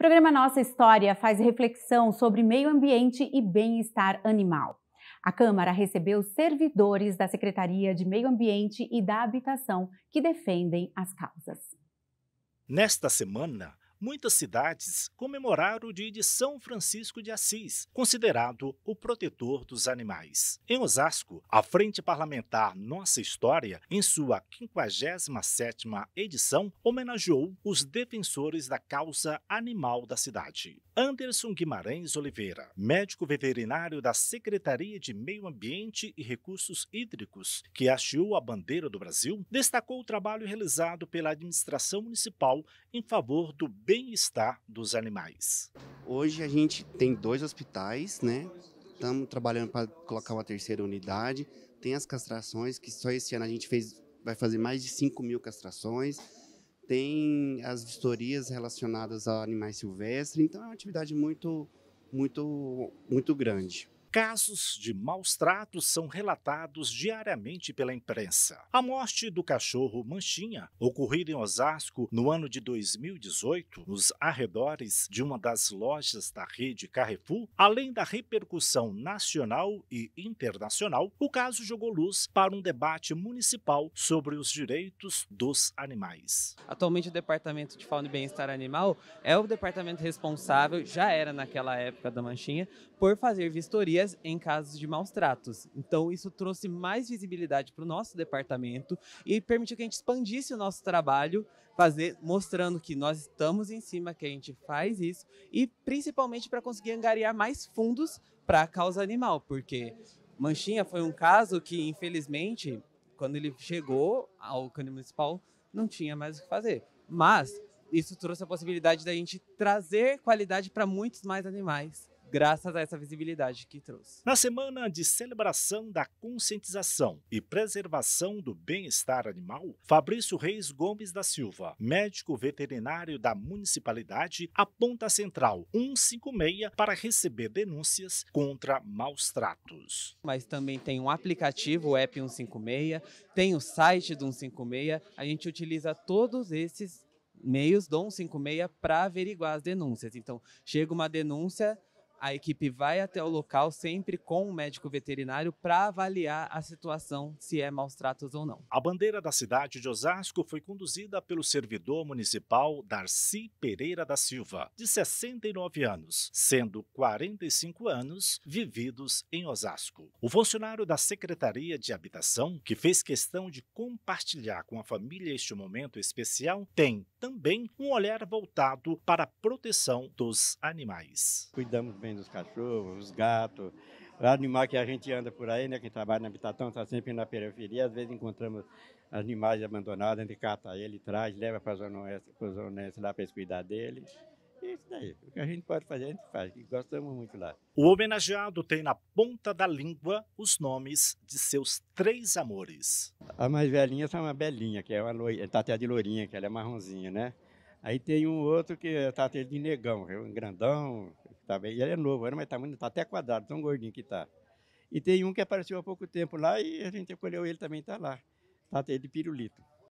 O programa Nossa História faz reflexão sobre meio ambiente e bem-estar animal. A Câmara recebeu servidores da Secretaria de Meio Ambiente e da Habitação que defendem as causas. Nesta semana, muitas cidades comemoraram o dia de São Francisco de Assis, considerado o protetor dos animais. Em Osasco, a Frente Parlamentar Nossa História, em sua 57ª edição, homenageou os defensores da causa animal da cidade. Anderson Guimarães Oliveira, médico veterinário da Secretaria de Meio Ambiente e Recursos Hídricos, que hasteou a bandeira do Brasil, destacou o trabalho realizado pela administração municipal em favor do bem-estar dos animais. Hoje a gente tem dois hospitais, né? Estamos trabalhando para colocar uma terceira unidade. Tem as castrações, que só esse ano a gente fez, vai fazer mais de 5 mil castrações. Tem as vistorias relacionadas a animais silvestres. Então é uma atividade muito, muito, muito grande. Casos de maus tratos são relatados diariamente pela imprensa. A morte do cachorro Manchinha, ocorrida em Osasco no ano de 2018, nos arredores de uma das lojas da rede Carrefour, além da repercussão nacional e internacional, o caso jogou luz para um debate municipal sobre os direitos dos animais. Atualmente, o Departamento de Fauna e Bem-Estar Animal é o departamento responsável, já era naquela época da Manchinha, por fazer vistoria em casos de maus tratos. Então, isso trouxe mais visibilidade para o nosso departamento e permitiu que a gente expandisse o nosso trabalho, fazer, mostrando que nós estamos em cima, que a gente faz isso, e principalmente para conseguir angariar mais fundos para a causa animal, porque Manchinha foi um caso que, infelizmente, quando ele chegou ao Cânion Municipal, não tinha mais o que fazer. Mas isso trouxe a possibilidade da gente trazer qualidade para muitos mais animais graças a essa visibilidade que trouxe. Na semana de celebração da conscientização e preservação do bem-estar animal, Fabrício Reis Gomes da Silva, médico veterinário da municipalidade, aponta a central 156 para receber denúncias contra maus tratos. Mas também tem um aplicativo, o app 156, tem o site do 156, a gente utiliza todos esses meios do 156 para averiguar as denúncias. Então, chega uma denúncia, a equipe vai até o local sempre com o um médico veterinário para avaliar a situação, se é maus tratos ou não. A bandeira da cidade de Osasco foi conduzida pelo servidor municipal Darcy Pereira da Silva, de 69 anos, sendo 45 anos vividos em Osasco. O funcionário da Secretaria de Habitação, que fez questão de compartilhar com a família este momento especial, tem também um olhar voltado para a proteção dos animais. Cuidamos bem dos cachorros, os gatos, o animal que a gente anda por aí, né? Quem trabalha na habitação está sempre na periferia. Às vezes encontramos animais abandonados, a gente cata ele, traz, leva para a Zona Oeste, para a Zona Oeste lá para cuidar dele. E é isso daí. O que a gente pode fazer, a gente faz. E gostamos muito lá. O homenageado tem na ponta da língua os nomes de seus três amores. A mais velhinha é uma belinha, que é uma loira, tá até de loirinha, que ela é marronzinha, né? Aí tem um outro que tá de negão, Um grandão, tá bem. ele é novo, mas tá, muito, tá até quadrado, tão gordinho que tá. E tem um que apareceu há pouco tempo lá e a gente colheu ele também, tá lá. Tá de pirulito.